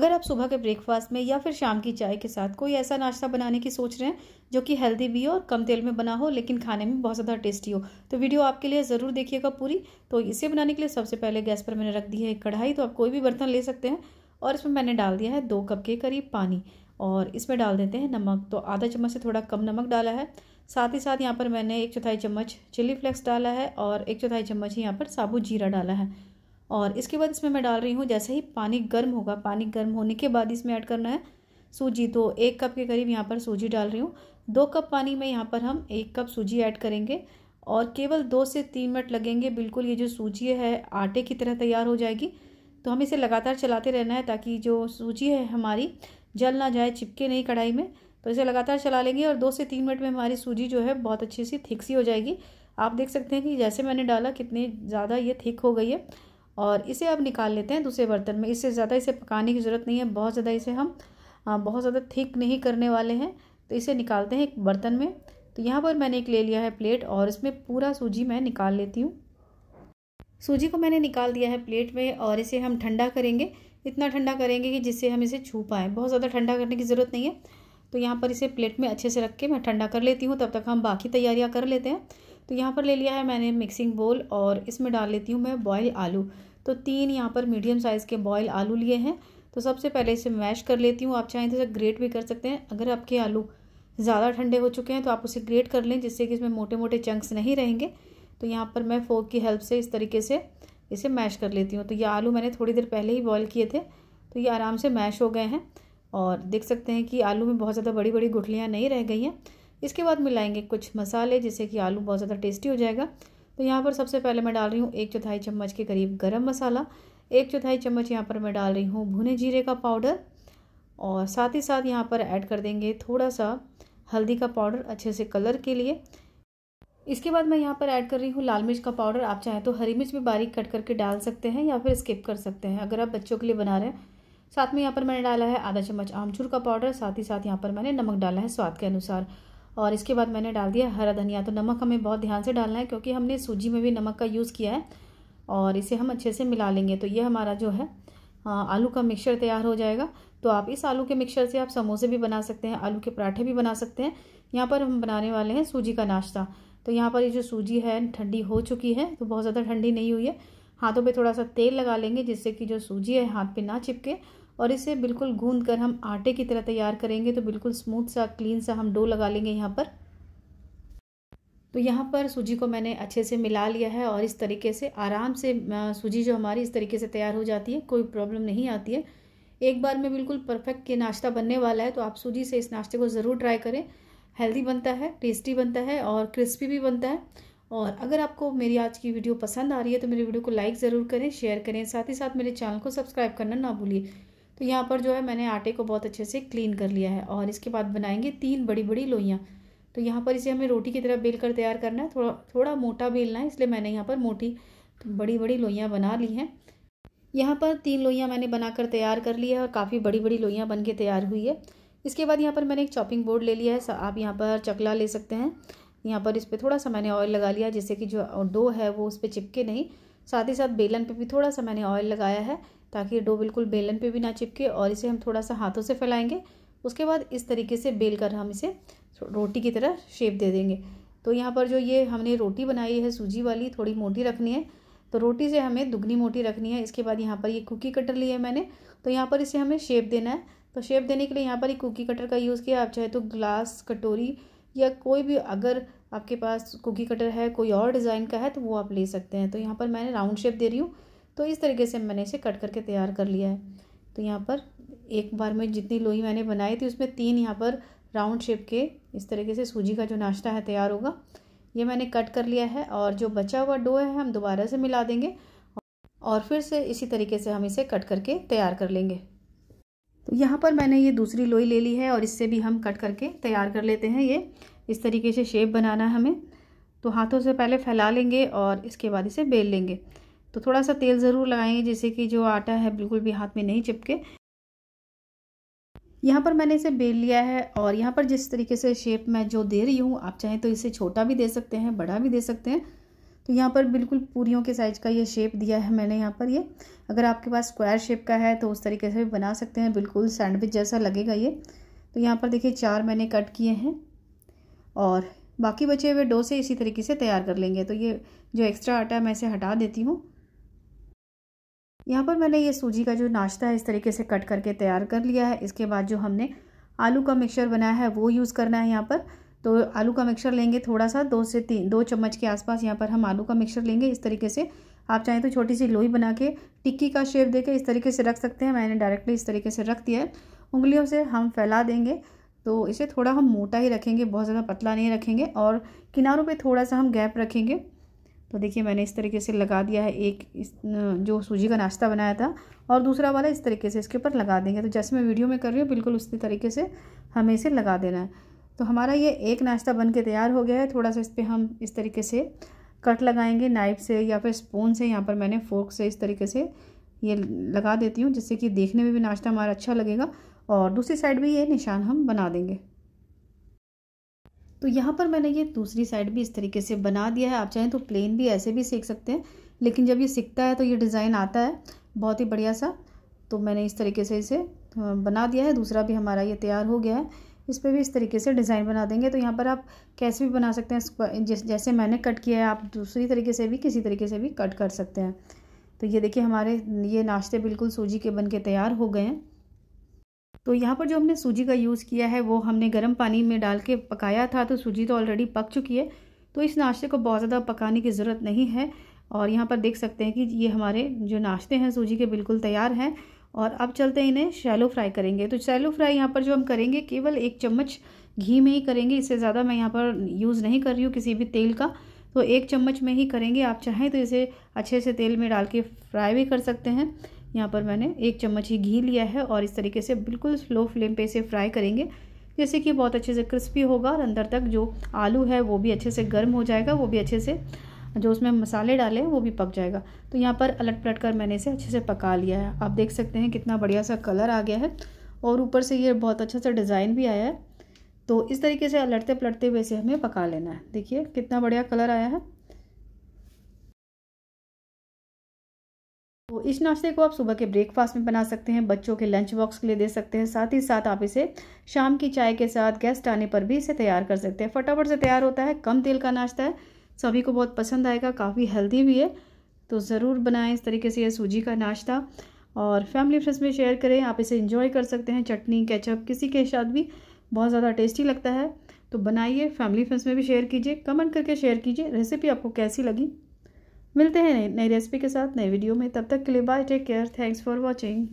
अगर आप सुबह के ब्रेकफास्ट में या फिर शाम की चाय के साथ कोई ऐसा नाश्ता बनाने की सोच रहे हैं जो कि हेल्दी भी हो और कम तेल में बना हो लेकिन खाने में बहुत ज़्यादा टेस्टी हो तो वीडियो आपके लिए ज़रूर देखिएगा पूरी तो इसे बनाने के लिए सबसे पहले गैस पर मैंने रख दी है एक कढ़ाई तो आप कोई भी बर्तन ले सकते हैं और इसमें मैंने डाल दिया है दो कप के करीब पानी और इसमें डाल देते हैं नमक तो आधा चम्मच से थोड़ा कम नमक डाला है साथ ही साथ यहाँ पर मैंने एक चौथाई चम्मच चिली फ्लेक्स डाला है और एक चौथाई चम्मच यहाँ पर साबुत जीरा डाला है और इसके बाद इसमें मैं डाल रही हूँ जैसे ही पानी गर्म होगा पानी गर्म होने के बाद इसमें ऐड करना है सूजी तो एक कप के करीब यहाँ पर सूजी डाल रही हूँ दो कप पानी में यहाँ पर हम एक कप सूजी ऐड करेंगे और केवल दो से तीन मिनट लगेंगे बिल्कुल ये जो सूजी है आटे की तरह तैयार हो जाएगी तो हम इसे लगातार चलाते रहना है ताकि जो सूजी है हमारी जल ना जाए चिपके नहीं कढ़ाई में तो इसे लगातार चला लेंगे और दो से तीन मिनट में हमारी सूजी जो है बहुत अच्छी सी थिक सी हो जाएगी आप देख सकते हैं कि जैसे मैंने डाला कितनी ज़्यादा ये थिक हो गई है और इसे अब निकाल लेते हैं दूसरे बर्तन में इससे ज़्यादा इसे पकाने की ज़रूरत नहीं है बहुत ज़्यादा इसे हम बहुत ज़्यादा थिक नहीं करने वाले हैं तो इसे निकालते हैं एक बर्तन में तो यहाँ पर मैंने एक ले लिया है प्लेट और इसमें पूरा सूजी मैं निकाल लेती हूँ सूजी को मैंने निकाल दिया है प्लेट में और इसे हम ठंडा करेंगे इतना ठंडा करेंगे कि जिससे हम इसे छू पाएँ बहुत ज़्यादा ठंडा करने की ज़रूरत नहीं है तो यहाँ पर इसे प्लेट में अच्छे से रख के मैं ठंडा कर लेती हूँ तब तक हम बाकी तैयारियाँ कर लेते हैं तो यहाँ पर ले लिया है मैंने मिक्सिंग बोल और इसमें डाल लेती हूँ मैं बॉयल आलू तो तीन यहाँ पर मीडियम साइज़ के बॉयल आलू लिए हैं तो सबसे पहले इसे मैश कर लेती हूँ आप चाहें तो इसे ग्रेट भी कर सकते हैं अगर आपके आलू ज़्यादा ठंडे हो चुके हैं तो आप उसे ग्रेट कर लें जिससे कि इसमें मोटे मोटे चंक्स नहीं रहेंगे तो यहाँ पर मैं फोक की हेल्प से इस तरीके से इसे मैश कर लेती हूँ तो ये आलू मैंने थोड़ी देर पहले ही बॉयल किए थे तो ये आराम से मैश हो गए हैं और देख सकते हैं कि आलू में बहुत ज़्यादा बड़ी बड़ी गुठलियाँ नहीं रह गई हैं इसके बाद मिलाएंगे कुछ मसाले जिससे कि आलू बहुत ज़्यादा टेस्टी हो जाएगा तो यहाँ पर सबसे पहले मैं डाल रही हूँ एक चौथाई चम्मच के करीब गरम मसाला एक चौथाई चम्मच यहाँ पर मैं डाल रही हूँ भुने जीरे का पाउडर और साथ ही साथ यहाँ पर ऐड कर देंगे थोड़ा सा हल्दी का पाउडर अच्छे से कलर के लिए इसके बाद मैं यहाँ पर ऐड कर रही हूँ लाल मिर्च का पाउडर आप चाहें तो हरी मिर्च भी बारीक कट करके डाल सकते हैं या फिर स्किप कर सकते हैं अगर आप बच्चों के लिए बना रहे हैं साथ में यहाँ पर मैंने डाला है आधा चम्मच आमचूर का पाउडर साथ ही साथ यहाँ पर मैंने नमक डाला है स्वाद के अनुसार और इसके बाद मैंने डाल दिया हरा धनिया तो नमक हमें बहुत ध्यान से डालना है क्योंकि हमने सूजी में भी नमक का यूज़ किया है और इसे हम अच्छे से मिला लेंगे तो ये हमारा जो है आलू का मिक्सचर तैयार हो जाएगा तो आप इस आलू के मिक्सचर से आप समोसे भी बना सकते हैं आलू के पराठे भी बना सकते हैं यहाँ पर हम बनाने वाले हैं सूजी का नाश्ता तो यहाँ पर ये जो सूजी है ठंडी हो चुकी है तो बहुत ज़्यादा ठंडी नहीं हुई है हाथों पे थोड़ा सा तेल लगा लेंगे जिससे कि जो सूजी है हाथ पे ना चिपके और इसे बिल्कुल गूंद कर हम आटे की तरह तैयार करेंगे तो बिल्कुल स्मूथ सा क्लीन सा हम डो लगा लेंगे यहाँ पर तो यहाँ पर सूजी को मैंने अच्छे से मिला लिया है और इस तरीके से आराम से सूजी जो हमारी इस तरीके से तैयार हो जाती है कोई प्रॉब्लम नहीं आती है एक बार में बिल्कुल परफेक्ट ये नाश्ता बनने वाला है तो आप सूजी से इस नाश्ते को ज़रूर ट्राई करें हेल्दी बनता है टेस्टी बनता है और क्रिस्पी भी बनता है और अगर आपको मेरी आज की वीडियो पसंद आ रही है तो मेरी वीडियो को लाइक ज़रूर करें शेयर करें साथ ही साथ मेरे चैनल को सब्सक्राइब करना ना भूलिए तो यहाँ पर जो है मैंने आटे को बहुत अच्छे से क्लीन कर लिया है और इसके बाद बनाएंगे तीन बड़ी बड़ी लोइयाँ तो यहाँ पर इसे हमें रोटी की तरह बेल कर तैयार करना है थोड़ा थोड़ा मोटा बेलना है इसलिए मैंने यहाँ पर मोटी बड़ी बड़ी लोइयाँ बना ली हैं यहाँ पर तीन लोइयाँ मैंने बनाकर तैयार कर ली है और काफ़ी बड़ी बड़ी लोइयाँ बन के तैयार हुई है इसके बाद यहाँ पर मैंने एक चॉपिंग बोर्ड ले लिया है आप यहाँ पर चकला ले सकते हैं यहाँ पर इस पर थोड़ा सा मैंने ऑयल लगा लिया जिससे कि जो डो है वो उस पर चिपके नहीं साथ ही साथ बेलन पे भी थोड़ा सा मैंने ऑयल लगाया है ताकि डो बिल्कुल बेलन पे भी ना चिपके और इसे हम थोड़ा सा हाथों से फैलाएंगे उसके बाद इस तरीके से बेल कर हम इसे रोटी की तरह शेप दे देंगे तो यहाँ पर जो ये हमने रोटी बनाई है सूजी वाली थोड़ी मोटी रखनी है तो रोटी से हमें दुगनी मोटी रखनी है इसके बाद यहाँ पर ये कुकी कटर लिया है मैंने तो यहाँ पर इसे हमें शेप देना है तो शेप देने के लिए यहाँ पर ये कुकी कटर का यूज़ किया आप चाहे तो ग्लास कटोरी या कोई भी अगर आपके पास कुकी कटर है कोई और डिज़ाइन का है तो वो आप ले सकते हैं तो यहाँ पर मैंने राउंड शेप दे रही हूँ तो इस तरीके से मैंने इसे कट करके तैयार कर लिया है तो यहाँ पर एक बार में जितनी लोई मैंने बनाई थी उसमें तीन यहाँ पर राउंड शेप के इस तरीके से सूजी का जो नाश्ता है तैयार होगा ये मैंने कट कर लिया है और जो बचा हुआ डो है हम दोबारा से मिला देंगे और फिर से इसी तरीके से हम इसे कट करके तैयार कर लेंगे तो यहाँ पर मैंने ये दूसरी लोई ले ली है और इससे भी हम कट करके तैयार कर लेते हैं ये इस तरीके से शेप बनाना है हमें तो हाथों से पहले फैला लेंगे और इसके बाद इसे बेल लेंगे तो थोड़ा सा तेल ज़रूर लगाएंगे जैसे कि जो आटा है बिल्कुल भी हाथ में नहीं चिपके यहाँ पर मैंने इसे बेल लिया है और यहाँ पर जिस तरीके से शेप मैं जो दे रही हूँ आप चाहें तो इसे छोटा भी दे सकते हैं बड़ा भी दे सकते हैं तो यहाँ पर बिल्कुल पूरीों के साइज़ का ये शेप दिया है मैंने यहाँ पर ये अगर आपके पास स्क्वायर शेप का है तो उस तरीके से भी बना सकते हैं बिल्कुल सैंडविच जैसा लगेगा ये तो यहाँ पर देखिए चार मैंने कट किए हैं और बाकी बचे हुए डोसे इसी तरीके से तैयार कर लेंगे तो ये जो एक्स्ट्रा आटा है मैं इसे हटा देती हूँ यहाँ पर मैंने ये सूजी का जो नाश्ता है इस तरीके से कट करके तैयार कर लिया है इसके बाद जो हमने आलू का मिक्सचर बनाया है वो यूज़ करना है यहाँ पर तो आलू का मिक्सचर लेंगे थोड़ा सा दो से तीन दो चम्मच के आसपास यहाँ पर हम आलू का मिक्सचर लेंगे इस तरीके से आप चाहें तो छोटी सी लोई बना के टिक्की का शेप देकर इस तरीके से रख सकते हैं मैंने डायरेक्टली इस तरीके से रख दिया है उंगलियों से हम फैला देंगे तो इसे थोड़ा हम मोटा ही रखेंगे बहुत ज़्यादा पतला नहीं रखेंगे और किनारों पर थोड़ा सा हम गैप रखेंगे तो देखिए मैंने इस तरीके से लगा दिया है एक इस जो सूजी का नाश्ता बनाया था और दूसरा वाला इस तरीके से इसके ऊपर लगा देंगे तो जैसे मैं वीडियो में कर रही हूँ बिल्कुल उसी तरीके से हमें इसे लगा देना है तो हमारा ये एक नाश्ता बन के तैयार हो गया है थोड़ा सा इस पर हम इस तरीके से कट लगाएंगे नाइफ से या फिर स्पून से यहाँ पर मैंने फोर्क से इस तरीके से ये लगा देती हूँ जिससे कि देखने में भी नाश्ता हमारा अच्छा लगेगा और दूसरी साइड भी ये निशान हम बना देंगे तो यहाँ पर मैंने ये दूसरी साइड भी इस तरीके से बना दिया है आप चाहें तो प्लेन भी ऐसे भी सीख सकते हैं लेकिन जब ये सीखता है तो ये डिज़ाइन आता है बहुत ही बढ़िया सा तो मैंने इस तरीके से इसे बना दिया है दूसरा भी हमारा ये तैयार हो गया है इस पर भी इस तरीके से डिज़ाइन बना देंगे तो यहाँ पर आप कैसे भी बना सकते हैं जैसे मैंने कट किया है आप दूसरी तरीके से भी किसी तरीके से भी कट कर सकते हैं तो ये देखिए हमारे ये नाश्ते बिल्कुल सूजी के बन के तैयार हो गए हैं तो यहाँ पर जो हमने सूजी का यूज़ किया है वो हमने गर्म पानी में डाल के पकाया था तो सूजी तो ऑलरेडी पक चुकी है तो इस नाश्ते को बहुत ज़्यादा पकाने की ज़रूरत नहीं है और यहाँ पर देख सकते हैं कि ये हमारे जो नाश्ते हैं सूजी के बिल्कुल तैयार हैं और अब चलते हैं इन्हें शैलो फ्राई करेंगे तो शैलो फ्राई यहाँ पर जो हम करेंगे केवल एक चम्मच घी में ही करेंगे इससे ज़्यादा मैं यहाँ पर यूज़ नहीं कर रही हूँ किसी भी तेल का तो एक चम्मच में ही करेंगे आप चाहें तो इसे अच्छे से तेल में डाल के फ्राई भी कर सकते हैं यहाँ पर मैंने एक चम्मच ही घी लिया है और इस तरीके से बिल्कुल स्लो फ्लेम पे इसे फ्राई करेंगे जैसे कि बहुत अच्छे से क्रिस्पी होगा और अंदर तक जो आलू है वो भी अच्छे से गर्म हो जाएगा वो भी अच्छे से जो उसमें मसाले डाले वो भी पक जाएगा तो यहाँ पर अलट पलट कर मैंने इसे अच्छे से पका लिया है आप देख सकते हैं कितना बढ़िया सा कलर आ गया है और ऊपर से ये बहुत अच्छा सा डिज़ाइन भी आया है तो इस तरीके से अलटते पलटते हुए इसे हमें पका लेना है देखिए कितना बढ़िया कलर आया है तो इस नाश्ते को आप सुबह के ब्रेकफास्ट में बना सकते हैं बच्चों के लंच बॉक्स के लिए दे सकते हैं साथ ही साथ आप इसे शाम की चाय के साथ गेस्ट आने पर भी इसे तैयार कर सकते हैं फटाफट से तैयार होता है कम तेल का नाश्ता है सभी को बहुत पसंद आएगा काफ़ी हेल्दी भी है तो ज़रूर बनाएं इस तरीके से यह सूजी का नाश्ता और फैमिली फ्रेंड्स में शेयर करें आप इसे इंजॉय कर सकते हैं चटनी केचप किसी के साथ भी बहुत ज़्यादा टेस्टी लगता है तो बनाइए फैमिली फ्रेंड्स में भी शेयर कीजिए कमेंट करके शेयर कीजिए रेसिपी आपको कैसी लगी मिलते हैं नई रेसिपी के साथ नए वीडियो में तब तक के लिए bye take care thanks for watching